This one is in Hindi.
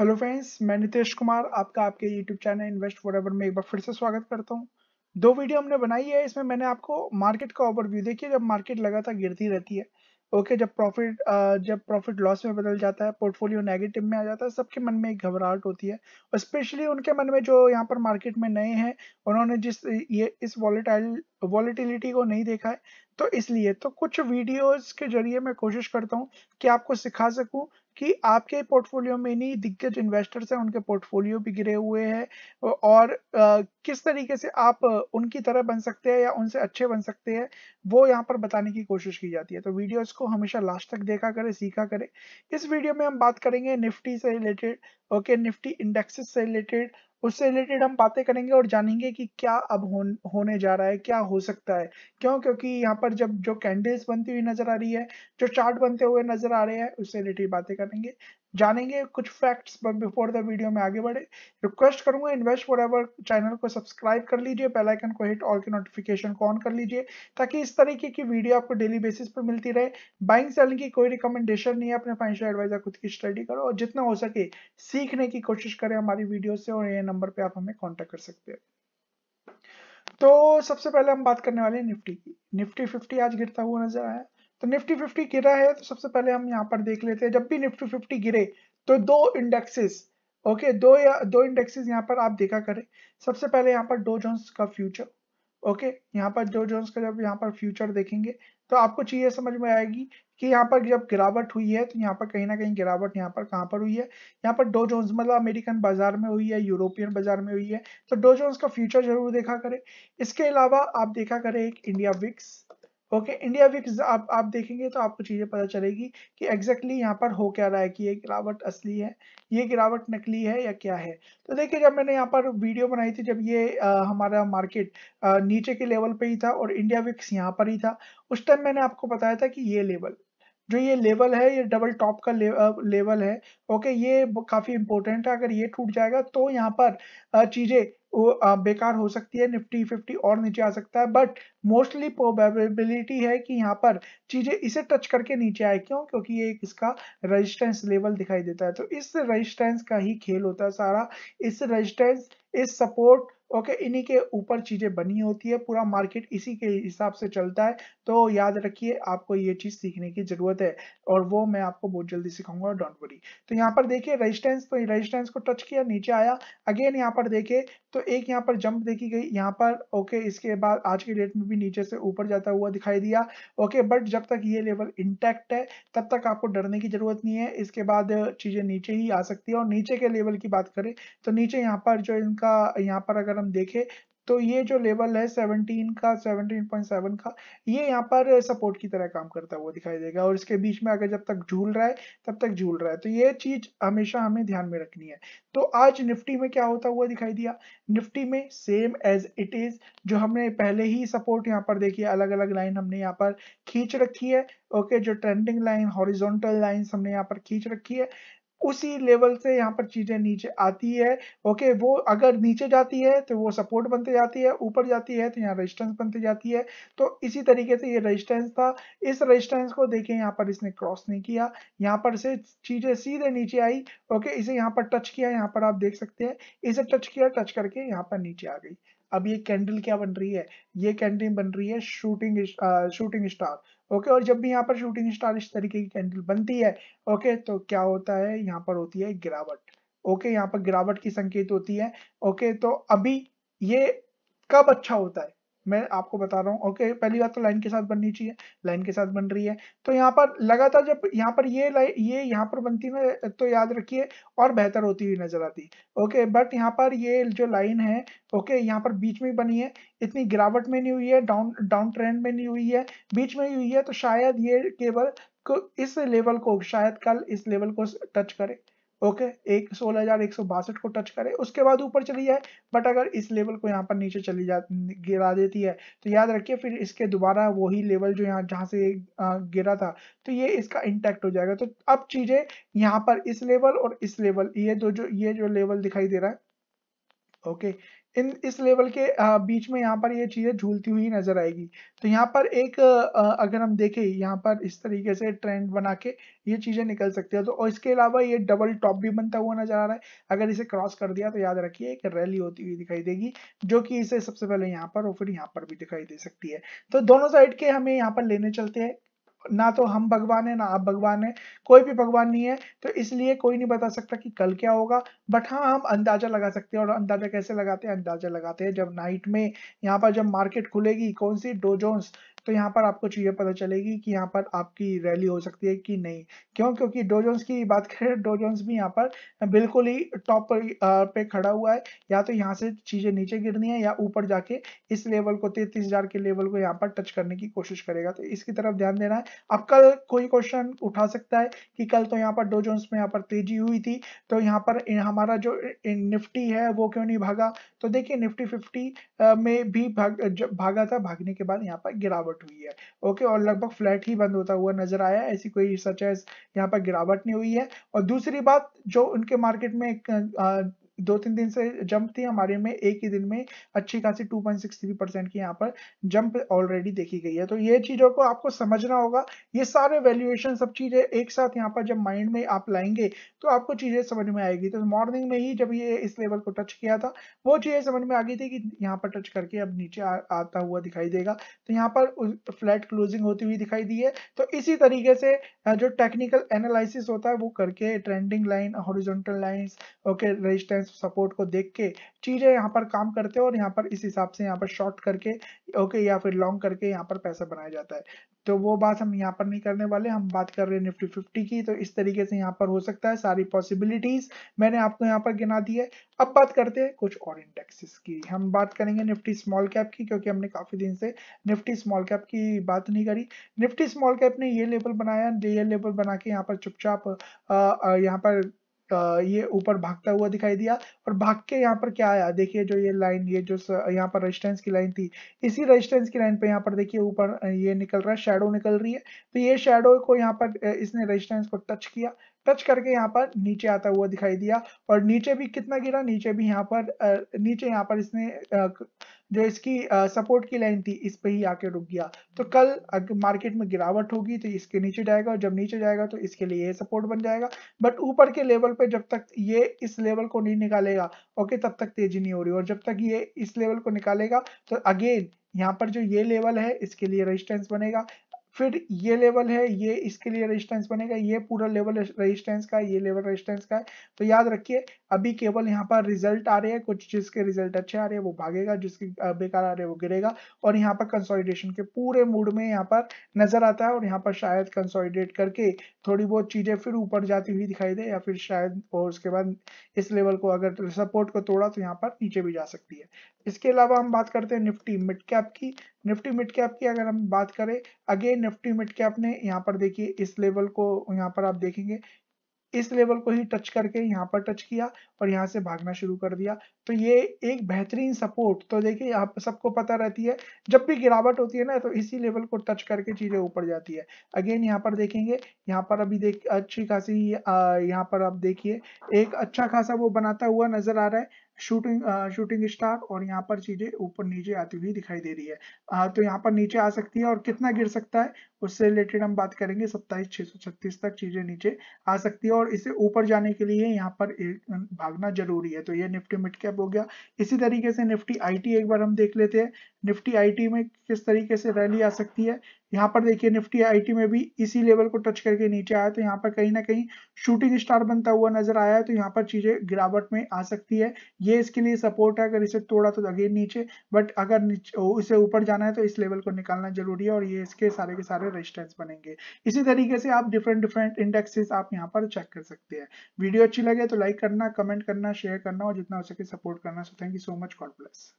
हेलो फ्रेंड्स मैं नितेश कुमार आपका आपके यूट्यूब चैनल इन्वेस्ट एवर में एक बार फिर से स्वागत करता हूं दो वीडियो हमने बनाई है इसमें मैंने आपको मार्केट का ओवरव्यू देखिए जब मार्केट लगातार गिरती रहती है ओके जब प्रॉफिट जब प्रॉफिट लॉस में बदल जाता है पोर्टफोलियो नेगेटिव में आ जाता है सबके मन में एक घबराहट होती है और स्पेशली उनके मन में जो यहाँ पर मार्केट में नए हैं उन्होंने जिस ये इस वॉलेटाइल वॉलेटिलिटी को नहीं देखा है तो इसलिए तो कुछ वीडियोस के जरिए मैं कोशिश करता हूँ कि आपको सिखा सकूँ कि आपके पोर्टफोलियो में नहीं दिग्गज इन्वेस्टर्स हैं उनके पोर्टफोलियो भी गिरे हुए हैं और किस तरीके से आप उनकी तरह बन सकते हैं या उनसे अच्छे बन सकते हैं वो यहाँ पर बताने की कोशिश की जाती है तो वीडियोस को हमेशा लास्ट तक देखा करें सीखा करें इस वीडियो में हम बात करेंगे निफ्टी से रिलेटेड ओके निफ्टी इंडेक्सेस से रिलेटेड उससे रिलेटेड हम बातें करेंगे और जानेंगे कि क्या अब हो, होने जा रहा है क्या हो सकता है क्यों क्योंकि यहाँ पर जब जो कैंडल्स बनती हुई नजर आ रही है जो चार्ट बनते हुए नजर आ रहे हैं उससे रिलेटेड बातें करेंगे जानेंगे कुछ facts but before the video में आगे बढ़े रिक्वेस्ट करूंगा इन्वेस्ट फॉर एवर चैनल को सब्सक्राइब कर लीजिए बेल आइकन को हिट ऑल के नोटिफिकेशन को ऑन कर लीजिए ताकि इस तरीके की वीडियो आपको डेली बेसिस पर मिलती रहे बाइंग सेलिंग की कोई रिकमेंडेशन नहीं है अपने फाइनेंशियल एडवाइजर खुद की स्टडी करो और जितना हो सके सीखने की कोशिश करें हमारी वीडियो से और ये नंबर पर आप हमें कॉन्टेक्ट कर सकते हैं तो सबसे पहले हम बात करने वाले हैं निफ्टी की निफ्टी फिफ्टी आज गिरता हुआ नजर आया तो निफ्टी फिफ्टी गिरा है तो सबसे पहले हम यहाँ पर देख लेते हैं जब भी निफ्टी फिफ्टी गिरे तो दो इंडेक्सेस ओके दो या दो इंडेक्सेस यहाँ पर आप देखा करें सबसे पहले यहाँ पर डो जोन्स का फ्यूचर ओके okay, यहाँ पर डो जोन्स का जब यहाँ पर फ्यूचर देखेंगे तो आपको चीज़ें समझ में आएगी कि यहाँ पर जब गिरावट हुई है तो यहाँ पर कहीं ना कहीं गिरावट यहाँ पर कहाँ पर हुई है यहाँ पर डो जोन्स मतलब अमेरिकन बाजार में हुई है यूरोपियन बाजार में हुई है तो डो जोन्स का फ्यूचर जरूर देखा करें इसके अलावा आप देखा करें एक India VIX okay India VIX आप आप देखेंगे तो आपको चीज़ें पता चलेगी कि एग्जैक्टली exactly यहाँ पर हो क्या रहा है कि ये गिरावट असली है ये गिरावट नकली है या क्या है तो देखिए जब मैंने यहाँ पर वीडियो बनाई थी जब ये आ, हमारा मार्केट आ, नीचे के लेवल पे ही था और इंडिया विक्स यहाँ पर ही था उस टाइम मैंने आपको बताया था कि ये लेवल जो ये लेवल है ये डबल टॉप का ले, लेवल है ओके ये काफ़ी इंपॉर्टेंट है अगर ये टूट जाएगा तो यहाँ पर चीज़ें बेकार हो सकती है निफ्टी फिफ्टी और नीचे आ सकता है बट मोस्टली प्रोबेबिलिटी है कि यहाँ पर चीज़ें इसे टच करके नीचे आए क्यों क्योंकि ये इसका रेजिस्टेंस लेवल दिखाई देता है तो इस रेजिस्टेंस का ही खेल होता है सारा इस रेजिस्टेंस इस सपोर्ट ओके इन्हीं के ऊपर चीज़ें बनी होती है पूरा मार्केट इसी के हिसाब से चलता है तो याद रखिए आपको ये चीज़ सीखने की ज़रूरत है और वो मैं आपको बहुत जल्दी सिखाऊंगा डोंट वरी तो यहाँ पर देखिए रेजिस्टेंस तो रेजिस्टेंस को टच किया नीचे आया अगेन यहाँ पर देखे तो एक यहाँ पर जंप देखी गई यहाँ पर ओके इसके बाद आज के डेट में भी नीचे से ऊपर जाता हुआ दिखाई दिया ओके बट जब तक ये लेवल इंटैक्ट है तब तक आपको डरने की ज़रूरत नहीं है इसके बाद चीज़ें नीचे ही आ सकती है और नीचे के लेवल की बात करें तो नीचे यहाँ पर जो इनका यहाँ पर अगर हम देखें तो ये जो लेवल है 17 का 17.7 का ये यहाँ पर सपोर्ट की तरह काम करता हुआ दिखाई देगा और इसके बीच में अगर जब तक झूल रहा है तब तक झूल रहा है तो ये चीज हमेशा हमें ध्यान में रखनी है तो आज निफ्टी में क्या होता हुआ दिखाई दिया निफ्टी में सेम एज इट इज जो हमने पहले ही सपोर्ट यहाँ पर देखी अलग अलग लाइन हमने यहाँ पर खींच रखी है ओके जो ट्रेंडिंग लाइन हॉरिजोंटल लाइन हमने यहाँ पर खींच रखी है उसी लेवल से यहाँ पर चीजें नीचे आती है ओके वो अगर नीचे जाती है तो वो सपोर्ट बनते जाती है ऊपर जाती है तो यहाँ रेजिस्टेंस बनते जाती है तो इसी तरीके से ये रेजिस्टेंस था इस रेजिस्टेंस को देखें यहाँ पर इसने क्रॉस नहीं किया यहाँ पर से चीजें सीधे नीचे आई ओके इसे यहाँ पर टच किया यहाँ पर आप देख सकते हैं इसे टच किया टच करके यहाँ पर नीचे आ गई अब ये कैंडल क्या बन रही है ये कैंडल बन रही है shooting ah, shooting star okay और जब भी यहाँ पर शूटिंग स्टार इस तरीके की कैंडल बनती है ओके तो क्या होता है यहाँ पर होती है गिरावट ओके यहाँ पर गिरावट की संकेत होती है ओके तो अभी ये कब अच्छा होता है मैं आपको बता रहा हूँ ओके पहली बात तो लाइन के साथ बननी चाहिए लाइन के साथ बन रही है तो यहाँ पर लगातार जब यहाँ पर ये ये यहाँ पर बनती है तो याद रखिए और बेहतर होती हुई नजर आती ओके बट यहाँ पर ये जो लाइन है ओके यहाँ पर बीच में बनी है इतनी गिरावट में नहीं हुई है डाउन डाउन ट्रेंड में नहीं हुई है बीच में ही हुई है तो शायद ये केवल इस लेवल को शायद कल इस लेवल को टच करे ओके एक सोलह हजार एक सौ बासठ को टच करे उसके बाद ऊपर चली जाए बट अगर इस लेवल को यहाँ पर नीचे चली जा गिरा देती है तो याद रखिए फिर इसके दोबारा वही लेवल जो यहाँ जहाँ से गिरा था तो ये इसका इंटैक्ट हो जाएगा तो अब चीजें यहाँ पर इस लेवल और इस लेवल ये दो जो ये जो लेवल दिखाई दे रहा है ओके okay, इन इस लेवल के बीच में यहाँ पर ये चीज़ें झूलती हुई नजर आएगी तो यहाँ पर एक अगर हम देखें यहाँ पर इस तरीके से ट्रेंड बना के ये चीज़ें निकल सकती है तो और इसके अलावा ये डबल टॉप भी बनता हुआ नजर आ रहा है अगर इसे क्रॉस कर दिया तो याद रखिए एक रैली होती हुई दिखाई देगी जो कि इसे सबसे पहले यहाँ पर और फिर यहाँ पर भी दिखाई दे सकती है तो दोनों साइड के हमें यहाँ पर लेने चलते हैं ना तो हम भगवान है ना आप भगवान है कोई भी भगवान नहीं है तो इसलिए कोई नहीं बता सकता कि कल क्या होगा बट हाँ हम अंदाजा लगा सकते हैं और अंदाजा कैसे लगाते हैं अंदाजा लगाते हैं जब नाइट में यहाँ पर जब मार्केट खुलेगी कौन सी डोजोन्स तो यहाँ पर आपको चीज़ें पता चलेगी कि यहाँ पर आपकी रैली हो सकती है कि नहीं क्यों क्योंकि डोजोन्स की बात करें डोजोन्स भी यहाँ पर बिल्कुल ही टॉप पे खड़ा हुआ है या तो यहाँ से चीज़ें नीचे गिरनी है या ऊपर जाके इस लेवल को तैतीस हजार के लेवल को यहाँ पर टच करने की कोशिश करेगा तो इसकी तरफ ध्यान देना है अब कल कोई क्वेश्चन उठा सकता है कि कल तो यहाँ पर डोजोन्स में यहाँ पर तेजी हुई थी तो यहाँ पर हमारा जो निफ्टी है वो क्यों नहीं भागा तो देखिए निफ्टी फिफ्टी में भी भाग, भागा था भागने के बाद यहाँ पर गिरावट गिरावट हुई है ओके और लगभग फ्लैट ही बंद होता हुआ नजर आया ऐसी कोई सच यहाँ पर गिरावट नहीं हुई है और दूसरी बात जो उनके मार्केट में एक दो तीन दिन से जंप थी हमारे में एक ही दिन में अच्छी खासी 2.63 परसेंट की यहाँ पर जंप ऑलरेडी देखी गई है तो ये चीजों को आपको समझना होगा ये सारे वैल्यूएशन सब चीजें एक साथ यहाँ पर जब माइंड में आप लाएंगे तो आपको चीजें समझ में आएगी तो मॉर्निंग में ही जब ये इस लेवल को टच किया था वो चीजें समझ में आ गई थी कि यहाँ पर टच करके अब नीचे आ, आता हुआ दिखाई देगा तो यहाँ पर फ्लैट क्लोजिंग होती हुई दिखाई दी है तो इसी तरीके से जो टेक्निकल एनालिसिस होता है वो करके trending line horizontal line okay resistance support को देख के चीज़ें यहाँ पर काम करते हैं और यहाँ पर इस हिसाब से यहाँ पर शॉर्ट करके ओके या फिर लॉन्ग करके यहाँ पर पैसा बनाया जाता है तो वो बात हम यहाँ पर नहीं करने वाले हम बात कर रहे हैं निफ्टी फिफ्टी की तो इस तरीके से यहाँ पर हो सकता है सारी पॉसिबिलिटीज मैंने आपको यहाँ पर गिना दी है अब बात करते हैं कुछ और इंडेक्सेस की हम बात करेंगे निफ्टी स्मॉल कैप की क्योंकि हमने काफी दिन से निफ्टी स्मॉल कैप की बात नहीं करी निफ्टी स्मॉल कैप ने ये लेवल बनाया ये लेवल बना के यहाँ पर चुपचाप यहाँ पर ये ऊपर भागता हुआ दिखाई दिया और भाग के यहाँ पर क्या आया देखिए जो ये लाइन ये जो यहाँ पर रेजिस्टेंस की लाइन थी इसी रेजिस्टेंस की लाइन पे यहाँ पर देखिए ऊपर ये निकल रहा है शेडो निकल रही है तो ये शेडो को यहाँ पर इसने रेजिस्टेंस को टच किया टच करके यहाँ पर नीचे आता हुआ दिखाई दिया और नीचे भी कितना गिरा नीचे भी यहाँ पर नीचे यहाँ पर इसने जो इसकी सपोर्ट की लाइन थी इस पे ही आके रुक गया तो कल मार्केट में गिरावट होगी तो इसके नीचे जाएगा और जब नीचे जाएगा तो इसके लिए ये सपोर्ट बन जाएगा बट ऊपर के लेवल पे जब तक ये इस लेवल को नहीं निकालेगा ओके तब तक तेजी नहीं हो रही और जब तक ये इस लेवल को निकालेगा तो अगेन यहाँ पर जो ये लेवल है इसके लिए रेजिस्टेंस बनेगा फिर ये लेवल है ये इसके लिए रेजिस्टेंस बनेगा ये पूरा लेवल रेजिस्टेंस का ये लेवल रेजिस्टेंस का है तो याद रखिए अभी केवल यहाँ पर रिजल्ट आ रहे हैं कुछ जिसके रिजल्ट अच्छे आ रहे हैं वो भागेगा जिसके बेकार आ रहे हैं वो गिरेगा और यहाँ पर कंसोलिडेशन के पूरे मूड में यहाँ पर नजर आता है और यहाँ पर शायद कंसोलिडेट करके थोड़ी बहुत चीजें फिर ऊपर जाती हुई दिखाई दे या फिर शायद और उसके बाद इस लेवल को अगर सपोर्ट को तोड़ा तो यहाँ पर नीचे भी जा सकती है इसके अलावा हम बात करते हैं निफ्टी मिड कैप की निफ्टी मिड कैप की अगर हम बात करें अगेन निफ्टी मिड कैप ने यहाँ पर देखिए इस लेवल को यहाँ पर आप देखेंगे इस लेवल को ही टच करके यहाँ पर टच किया और यहाँ से भागना शुरू कर दिया तो ये एक बेहतरीन सपोर्ट तो देखिए आप सबको पता रहती है जब भी गिरावट होती है ना तो इसी लेवल को टच करके चीज़ें ऊपर जाती है अगेन यहाँ पर देखेंगे यहाँ पर अभी देख अच्छी खासी यहाँ पर आप देखिए एक अच्छा खासा वो बनाता हुआ नजर आ रहा है शूटिंग शूटिंग स्टार और यहाँ पर चीजें ऊपर नीचे आती हुई दिखाई दे रही है आ, तो यहाँ पर नीचे आ सकती है और कितना गिर सकता है उससे रिलेटेड हम बात करेंगे सत्ताईस छह सौ छत्तीस तक चीजें नीचे आ सकती है और इसे ऊपर जाने के लिए यहाँ पर एक भागना जरूरी है तो ये निफ्टी मिड कैप हो गया इसी तरीके से निफ्टी आई एक बार हम देख लेते हैं निफ्टी आई में किस तरीके से रैली आ सकती है यहाँ पर देखिए निफ्टी आईटी में भी इसी लेवल को टच करके नीचे आया तो यहाँ पर कहीं ना कहीं शूटिंग स्टार बनता हुआ नजर आया है तो यहाँ पर चीजें गिरावट में आ सकती है ये इसके लिए सपोर्ट है अगर इसे तोड़ा तो अगेन नीचे बट अगर इसे ऊपर जाना है तो इस लेवल को निकालना जरूरी है और ये इसके सारे के सारे रेजिस्टेंस बनेंगे इसी तरीके से आप डिफरेंट डिफरेंट इंडेक्सेस आप यहाँ पर चेक कर सकते हैं वीडियो अच्छी लगे तो लाइक करना कमेंट करना शेयर करना और जितना हो सके सपोर्ट करना so thank you so much god plus